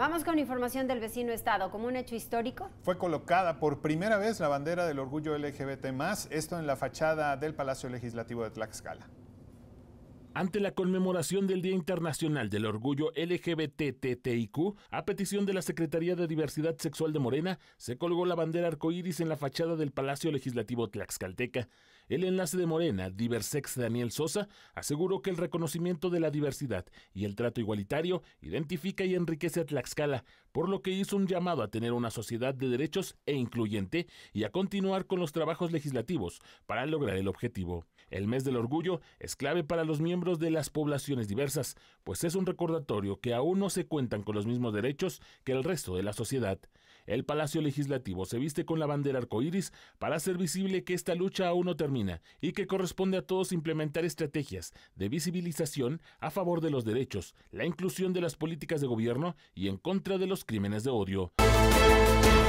Vamos con información del vecino estado, como un hecho histórico. Fue colocada por primera vez la bandera del orgullo LGBT, esto en la fachada del Palacio Legislativo de Tlaxcala ante la conmemoración del Día Internacional del Orgullo LGBTTIQ, a petición de la Secretaría de Diversidad Sexual de Morena, se colgó la bandera arcoíris en la fachada del Palacio Legislativo Tlaxcalteca. El enlace de Morena, Diversex Daniel Sosa, aseguró que el reconocimiento de la diversidad y el trato igualitario identifica y enriquece a Tlaxcala, por lo que hizo un llamado a tener una sociedad de derechos e incluyente y a continuar con los trabajos legislativos para lograr el objetivo. El mes del orgullo es clave para los miembros de las poblaciones diversas, pues es un recordatorio que aún no se cuentan con los mismos derechos que el resto de la sociedad. El Palacio Legislativo se viste con la bandera arcoíris para hacer visible que esta lucha aún no termina y que corresponde a todos implementar estrategias de visibilización a favor de los derechos, la inclusión de las políticas de gobierno y en contra de los crímenes de odio.